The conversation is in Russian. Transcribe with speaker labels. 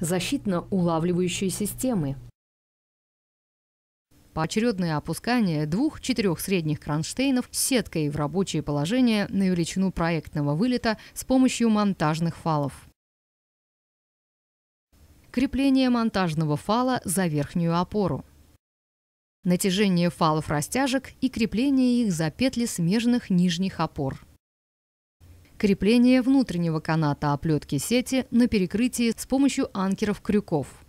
Speaker 1: защитно-улавливающей системы. Поочередное опускание двух-четырех средних кронштейнов с сеткой в рабочее положение на величину проектного вылета с помощью монтажных фалов. Крепление монтажного фала за верхнюю опору. Натяжение фалов растяжек и крепление их за петли смежных нижних опор крепление внутреннего каната оплетки сети на перекрытии с помощью анкеров-крюков –